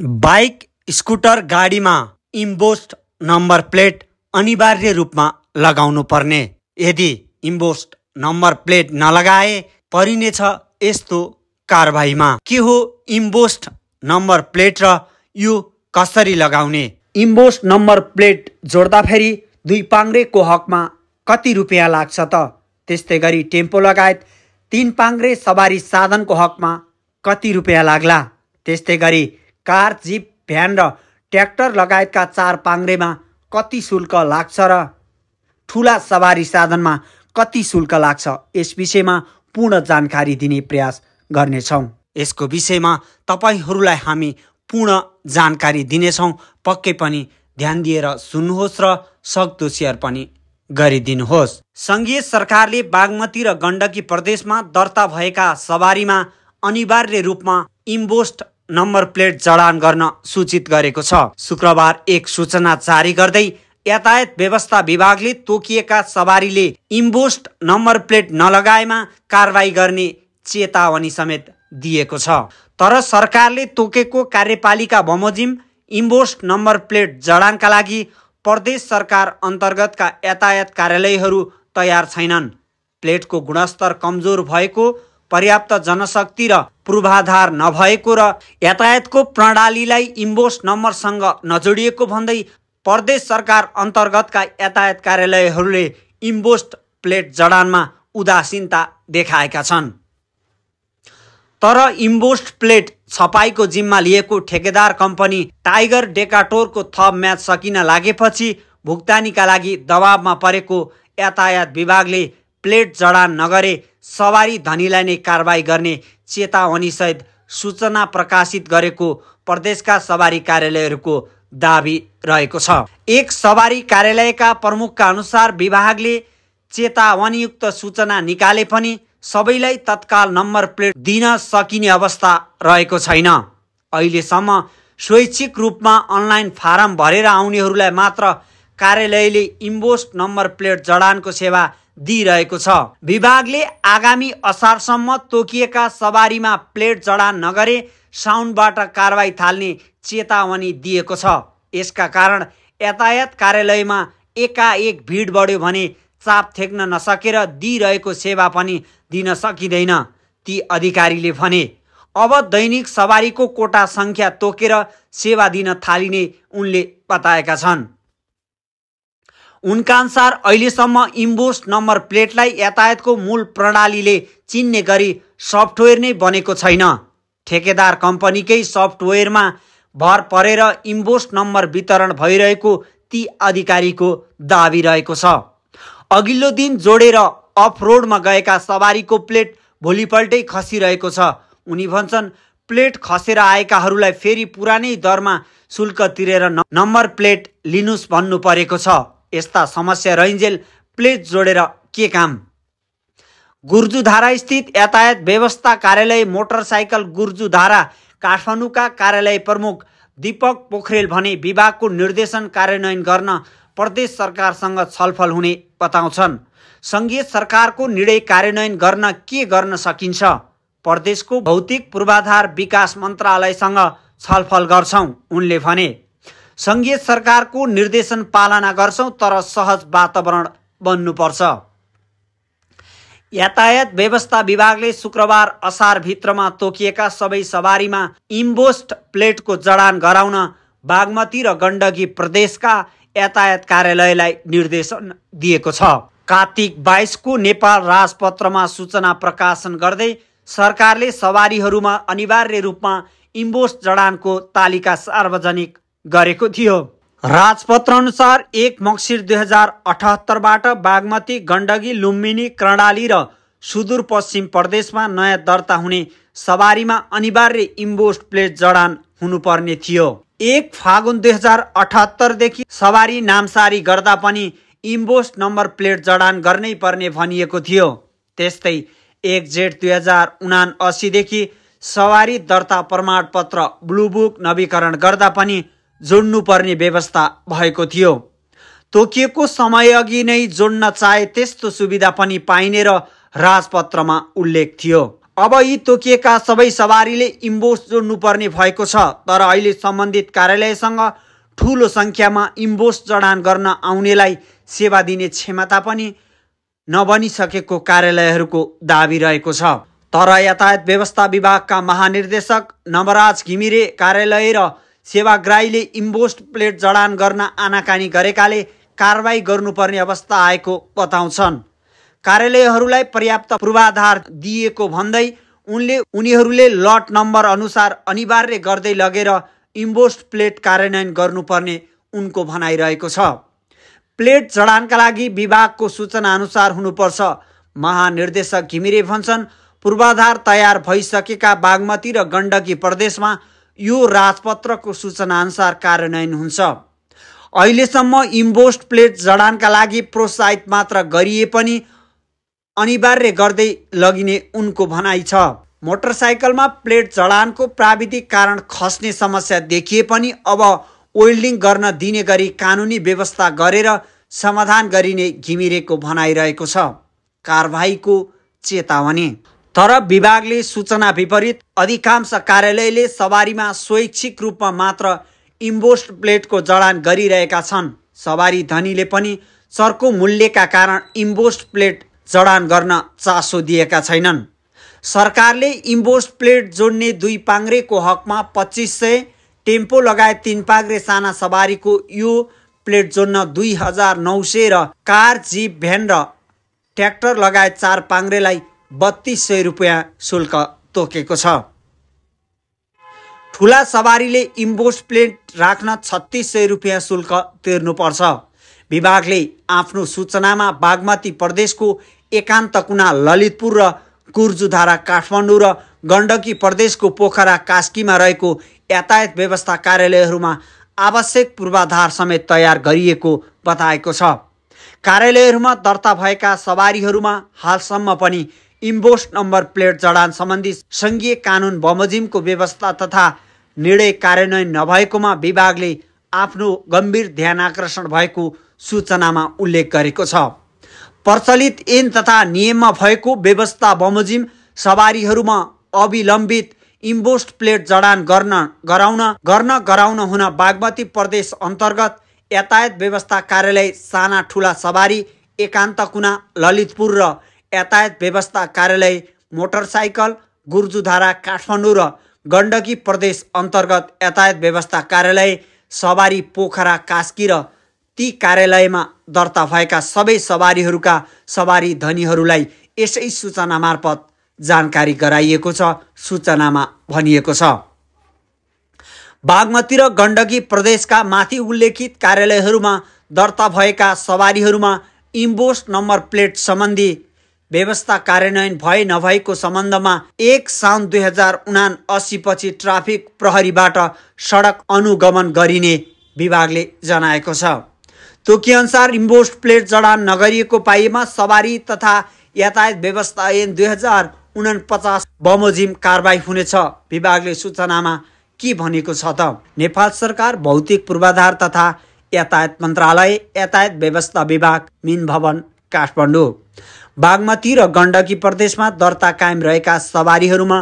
bike scooter गाडीमा embossed number plate अनिवार्य रूपमा लगाउनु पर्ने यदि इम्बोस्ट नम्बर प्लेट नलगाए परिनेछ यस्तो कारवाहीमा के हो इम्बोस्ट नम्बर प्लेट र यो कसरी लगाउने इम्बोस्ट नम्बर प्लेट जोड्दाखेरि दुई पाङ्रेको हकमा कति रुपियाँ लाग्छ त त्यस्तै गरी टेम्पो लगायत तिन पाङ्रे सवारी साधनको हकमा कति रुपियाँ लाग्ला त्यस्तै गरी कार जिप भ्यान र ट्र्याक्टर लगायतका चार पाङ्रेमा कति शुल्क लाग्छ र ठुला सवारी साधनमा कति शुल्क लाग्छ यस विषयमा पूर्ण जानकारी दिने प्रयास गर्नेछौँ यसको विषयमा तपाईँहरूलाई हामी पूर्ण जानकारी दिनेछौँ पक्कै पनि ध्यान दिएर सुन्नुहोस् र सक्दो सेयर पनि गरिदिनुहोस् सङ्घीय सरकारले बागमती र गण्डकी प्रदेशमा दर्ता भएका सवारीमा अनिवार्य रूपमा इम्बोस्ट नम्बर प्लेट जडान गर्न सूचित गरेको छ शुक्रबार एक सूचना जारी गर्दै यातायात व्यवस्था विभागले तोकिएका सवारीले इम्बोस्ट नम्बर प्लेट नलगाएमा कारवाही गर्ने चेतावनी समेत दिएको छ तर सरकारले तोकेको कार्यपालिका बमोजिम इम्बोस्ट नम्बर प्लेट जडानका लागि प्रदेश सरकार अन्तर्गतका यातायात कार्यालयहरू तयार छैनन् प्लेटको गुणस्तर कमजोर भएको पर्याप्त जनशक्ति र पूर्वाधार नभएको र यातायातको प्रणालीलाई इम्बोस नम्बरसँग नजोडिएको भन्दै प्रदेश सरकार अन्तर्गतका यातायात कार्यालयहरूले इम्बोस्ट प्लेट जडानमा उदासीनता देखाएका छन् तर इम्बोस्ट प्लेट छपाईको जिम्मा लिएको ठेकेदार कम्पनी टाइगर डेकाटोरको थप म्याच सकिन लागेपछि भुक्तानीका लागि दबावमा परेको यातायात विभागले प्लेट जडान नगरे सवारी धनीलाई नै कारवाही गर्ने चेतावनीसहित सूचना प्रकाशित गरेको प्रदेशका सवारी कार्यालयहरूको दावी रहेको छ एक सवारी कार्यालयका प्रमुखका अनुसार विभागले चेतावनीयुक्त सूचना निकाले पनि सबैलाई तत्काल नम्बर प्लेट दिन सकिने अवस्था रहेको छैन अहिलेसम्म स्वैच्छिक रूपमा अनलाइन फारम भरेर आउनेहरूलाई मात्र कार्यालयले इम्बोस्ट नम्बर प्लेट जडानको सेवा दिइरहेको छ विभागले आगामी असारसम्म तोकिएका सवारीमा प्लेट जडान नगरे साउन्डबाट कारवाही थाल्ने चेतावनी दिएको छ यसका कारण यातायात कार्यालयमा एकाएक भिड बढ्यो भने चाप थ्याक्न नसकेर दिइरहेको सेवा पनि दिन सकिँदैन ती अधिकारीले भने अब दैनिक सवारीको कोटा सङ्ख्या तोकेर सेवा दिन थालिने उनले बताएका छन् उनका अनुसार अहिलेसम्म इम्बोस नम्बर प्लेटलाई यातायातको मूल प्रणालीले चिन्ने गरी सफ्टवेयर नै बनेको छैन ठेकेदार कम्पनीकै सफ्टवेयरमा भर परेर इम्बोस नम्बर वितरण भइरहेको ती अधिकारीको दावी रहेको छ अघिल्लो दिन जोडेर अफ रोडमा गएका सवारीको प्लेट भोलिपल्टै खसिरहेको छ उनी भन्छन् प्लेट खसेर आएकाहरूलाई फेरि पुरानै दरमा शुल्क तिरेर नम्बर प्लेट लिनुहोस् भन्नु परेको छ यस्ता समस्या रहन्जेल प्लेट जोडेर के काम गुर्जुधारास्थित यातायात व्यवस्था कार्यालय मोटरसाइकल गुर्जुधारा काठमाडौँका कार्यालय प्रमुख दीपक पोखरेल भने विभागको निर्देशन कार्यान्वयन गर्न प्रदेश सरकारसँग छलफल हुने बताउँछन् सङ्घीय सरकारको निर्णय कार्यान्वयन गर्न के गर्न सकिन्छ प्रदेशको भौतिक पूर्वाधार विकास मन्त्रालयसँग छलफल गर्छौँ उनले भने सङ्घीय सरकारको निर्देशन पालना गर्छौँ तर सहज वातावरण बन्नुपर्छ यातायात व्यवस्था विभागले शुक्रबार असार भित्रमा तोकिएका सबै सवारीमा इम्बोस्ट प्लेटको जडान गराउन बागमती र गण्डकी प्रदेशका यातायात कार्यालयलाई निर्देशन दिएको छ कार्तिक बाइसको नेपाल राजपत्रमा सूचना प्रकाशन गर्दै सरकारले सवारीहरूमा अनिवार्य रूपमा इम्बोस्ट जडानको तालिका सार्वजनिक गरेको थियो राजपत्र अनुसार एक मक्सिर दुई हजार अठहत्तरबाट बागमती गण्डकी लुम्बिनी कर्णाली र सुदूरपश्चिम प्रदेशमा नयाँ दर्ता हुने सवारीमा अनिवार्य इम्बोस्ट प्लेट जडान हुनुपर्ने थियो एक फागुन दुई हजार अठहत्तरदेखि सवारी नामसारी गर्दा पनि इम्बोस्ट नम्बर प्लेट जडान गर्नै पर्ने भनिएको थियो त्यस्तै एक जेठ दुई हजार उना असीदेखि सवारी दर्ता प्रमाणपत्र ब्लुबुक नवीकरण गर्दा पनि जोड्नुपर्ने व्यवस्था भएको थियो तोकिएको समयअघि नै जोड्न चाहे त्यस्तो सुविधा पनि पाइने र राजपत्रमा उल्लेख थियो अब यी तोकिएका सबै सवारीले इम्बोस जोड्नुपर्ने भएको छ तर अहिले सम्बन्धित कार्यालयसँग ठुलो सङ्ख्यामा इम्बोस जडान गर्न आउनेलाई सेवा दिने क्षमता पनि नबनिसकेको कार्यालयहरूको दावी रहेको छ तर यातायात व्यवस्था विभागका महानिर्देशक नवराज घिमिरे कार्यालय र सेवाग्राहीले इम्बोस्ट प्लेट जडान गर्न आनाकानी गरेकाले कारवाही गर्नुपर्ने अवस्था आएको बताउँछन् कार्यालयहरूलाई पर्याप्त पूर्वाधार दिएको भन्दै उनले उनीहरूले लट नम्बर अनुसार अनिवार्य गर्दै लगेर इम्बोस्ट प्लेट कार्यान्वयन गर्नुपर्ने उनको भनाइरहेको छ प्लेट जडानका लागि विभागको सूचना अनुसार हुनुपर्छ महानिर्देशक घिमिरे भन्छन् पूर्वाधार तयार भइसकेका बागमती र गण्डकी प्रदेशमा यो राजपत्रको सूचनाअनुसार कार्यान्वयन हुन्छ अहिलेसम्म इम्बोस्ट प्लेट जडानका लागि प्रोत्साहित मात्र गरिए पनि अनिवार्य गर्दै लगिने उनको भनाइ छ मोटरसाइकलमा प्लेट जडानको प्राविधिक कारण खस्ने समस्या देखिए पनि अब वेल्डिङ गर्न दिने गरी कानुनी व्यवस्था गरेर समाधान गरिने घिमिरेको भनाइरहेको छ कारवाहीको चेतावनी तर विभागले सूचना विपरीत अधिकांश कार्यालयले सवारीमा स्वैच्छिक रूपमा मात्र इम्बोस्ट प्लेटको जडान गरिरहेका छन् सवारी धनीले पनि चर्को मूल्यका कारण इम्बोस्ट प्लेट जडान गर्न चासो दिएका छैनन् सरकारले इम्बोस्ट प्लेट जोड्ने दुई पाङ्रेको हकमा पच्चिस सय टेम्पो लगायत तिन पाङ्रे साना सवारीको यो प्लेट जोड्न दुई हजार नौ सय र कार जिप भ्यान र ट्र्याक्टर लगायत चार पाङ्रेलाई बत्तीस सय रुपियाँ शुल्क तोकेको छ ठुला सवारीले इम्बोस प्लेट राख्न छत्तिस सय रुपियाँ शुल्क तिर्नुपर्छ विभागले आफ्नो सूचनामा बागमती प्रदेशको एकान्त कुना ललितपुर र कुर्जुधारा काठमाडौँ र गण्डकी प्रदेशको पोखरा कास्कीमा रहेको यातायात व्यवस्था कार्यालयहरूमा आवश्यक पूर्वाधार समेत तयार गरिएको बताएको छ कार्यालयहरूमा दर्ता भएका सवारीहरूमा हालसम्म पनि इम्बोस्ट नम्बर प्लेट जडान सम्बन्धी सङ्घीय कानुन बमोजिमको व्यवस्था तथा निर्णय कार्यान्वयन नभएकोमा विभागले आफ्नो गम्भीर ध्यान आकर्षण भएको सूचनामा उल्लेख गरेको छ प्रचलित ऐन तथा नियममा भएको व्यवस्था बमोजिम सवारीहरूमा अविलम्बित इम्बोस्ट प्लेट जडान गर्न गराउन गर्न गराउन हुन बागमती प्रदेश अन्तर्गत यातायात व्यवस्था कार्यालय साना ठुला सवारी एकान्तकुना ललितपुर र यातायात व्यवस्था कार्यालय मोटरसाइकल गुर्जुधारा काठमाडौँ र गण्डकी प्रदेश अन्तर्गत यातायात व्यवस्था कार्यालय सवारी पोखरा कास्की र ती कार्यालयमा दर्ता भएका सबै सवारीहरूका सवारी धनीहरूलाई यसै सूचना मार्फत जानकारी गराइएको छ सूचनामा भनिएको छ बागमती र गण्डकी प्रदेशका माथि उल्लेखित कार्यालयहरूमा दर्ता भएका सवारीहरूमा इम्बोस नम्बर प्लेट सम्बन्धी व्यवस्था कार्यान्वयन भए नभएको सम्बन्धमा एक साउन दुई हजार उना पछि ट्राफिक प्रहरीबाट सडक अनुगमन गरिने विभागले जनाएको छ अनुसार इम्बोस्ट प्लेट जडान नगरिएको पाइएमा सवारी तथा यातायात व्यवस्था ऐन दुई हजार उनपचास बमोजिम कारवाही हुनेछ विभागले सूचनामा के भनेको छ त नेपाल सरकार भौतिक पूर्वाधार तथा यातायात मन्त्रालय यातायात व्यवस्था विभाग मिन भवन काठमाडौँ बागमती र गण्डकी प्रदेशमा दर्ता कायम रहेका सवारीहरूमा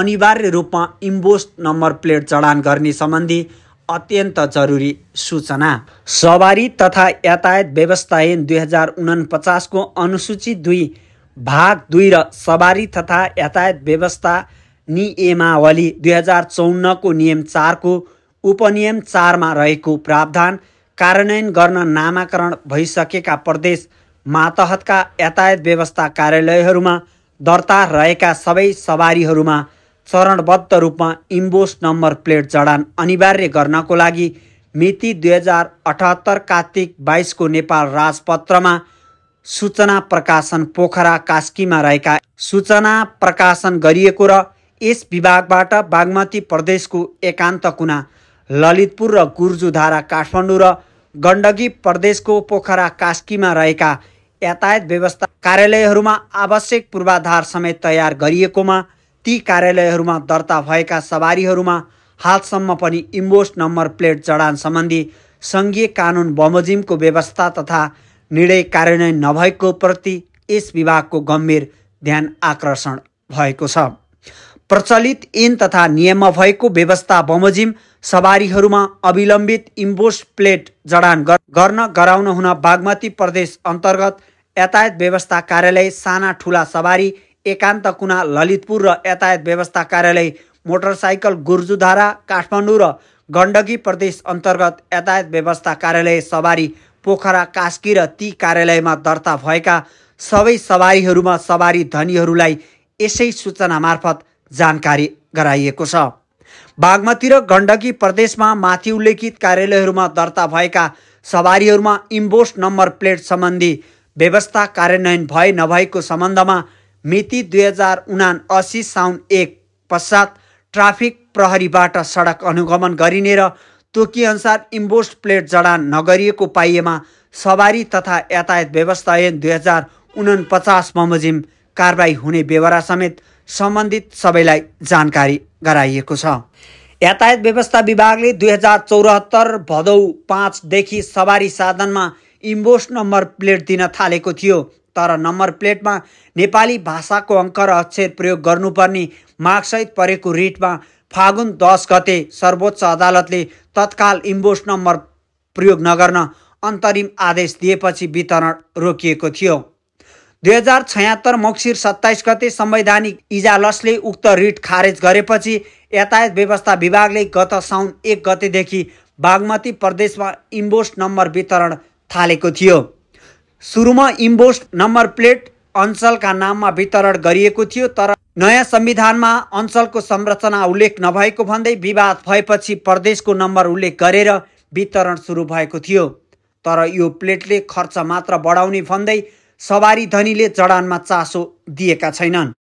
अनिवार्य रूपमा इम्बोस्ट नम्बर प्लेट जडान गर्ने सम्बन्धी अत्यन्त जरुरी सूचना सवारी तथा यातायात व्यवस्था ऐन दुई हजार उनपचासको अनुसूचित दुई भाग दुई र सवारी तथा यातायात व्यवस्था नियमावली दुई हजार चौन्नको नियम चारको उपनियम चारमा रहेको प्रावधान कार्यान्वयन गर्न नामाकरण भइसकेका प्रदेश मातहतका यातायात व्यवस्था कार्यालयहरूमा दर्ता रहेका सबै सवारीहरूमा चरणबद्ध रूपमा इम्बोस नम्बर प्लेट जडान अनिवार्य गर्नको लागि मिति दुई हजार अठहत्तर कार्तिक बाइसको नेपाल राजपत्रमा सूचना प्रकाशन पोखरा कास्कीमा रहेका सूचना प्रकाशन गरिएको र यस विभागबाट बागमती प्रदेशको एकान्त कुना ललितपुर र गुर्जुधारा काठमाडौँ र गण्डकी प्रदेशको पोखरा कास्कीमा रहेका यातायात व्यवस्था कार्यालयहरूमा आवश्यक पूर्वाधार समेत तयार गरिएकोमा ती कार्यालयहरूमा दर्ता भएका सवारीहरूमा हालसम्म पनि इम्बोस नम्बर प्लेट जडान सम्बन्धी सङ्घीय कानुन बमोजिमको व्यवस्था तथा निर्णय कार्यान्वयन नभएको प्रति यस विभागको गम्भीर ध्यान आकर्षण भएको छ प्रचलित ऐन तथा नियममा भएको व्यवस्था बमोजिम सवारीहरूमा अविलम्बित इम्बोस प्लेट जडान गर्न गराउन हुन बागमती प्रदेश अन्तर्गत यातायात व्यवस्था कार्यालय साना ठुला सवारी एकान्त कुना ललितपुर र यातायात व्यवस्था कार्यालय मोटरसाइकल गुर्जुधारा काठमाडौँ र गण्डकी प्रदेश अन्तर्गत यातायात व्यवस्था कार्यालय सवारी पोखरा कास्की र ती कार्यालयमा दर्ता भएका सबै सवारीहरूमा सवारी धनीहरूलाई यसै सूचना मार्फत जानकारी गराइएको छ बागमती र गण्डकी प्रदेशमा माथि उल्लेखित कार्यालयहरूमा दर्ता भएका सवारीहरूमा इम्बोस्ट नम्बर प्लेट सम्बन्धी व्यवस्था कार्यान्वयन भए नभएको सम्बन्धमा मिति दुई हजार उना असी साउन एक पश्चात ट्राफिक प्रहरीबाट सडक अनुगमन गरिने र तोकीअनुसार इम्बोस्ट प्लेट जडान नगरिएको पाइएमा सवारी तथा यातायात व्यवस्था ऐन दुई हजार उनपचास बमोजिम कारवाही हुने बेहोरा समेत सम्बन्धित सबैलाई जानकारी गराइएको छ यातायात व्यवस्था विभागले दुई हजार चौरात्तर भदौ पाँचदेखि सवारी साधनमा इम्बोस नम्बर प्लेट दिन थालेको थियो तर नम्बर प्लेटमा नेपाली भाषाको अङ्क र अक्षर प्रयोग गर्नुपर्ने मागसहित परेको रिटमा फागुन दस गते सर्वोच्च अदालतले तत्काल इम्बोस नम्बर प्रयोग नगर्न अन्तरिम आदेश दिएपछि वितरण रोकिएको थियो दुई हजार छयत्तर मक्सिर सत्ताइस गते संवैधानिक इजालसले उक्त रिट खारेज गरेपछि यातायात व्यवस्था विभागले गत साउन एक गतेदेखि बागमती प्रदेशमा इम्बोस नम्बर वितरण थालेको थियो सुरुमा इम्बोस्ट नम्बर प्लेट अञ्चलका नाममा वितरण गरिएको थियो तर नयाँ संविधानमा अञ्चलको संरचना उल्लेख नभएको भन्दै विवाद भएपछि प्रदेशको नम्बर उल्लेख गरेर वितरण सुरु भएको थियो तर यो प्लेटले खर्च मात्र बढाउने भन्दै सवारी धनीले जडानमा चासो दिएका छैनन्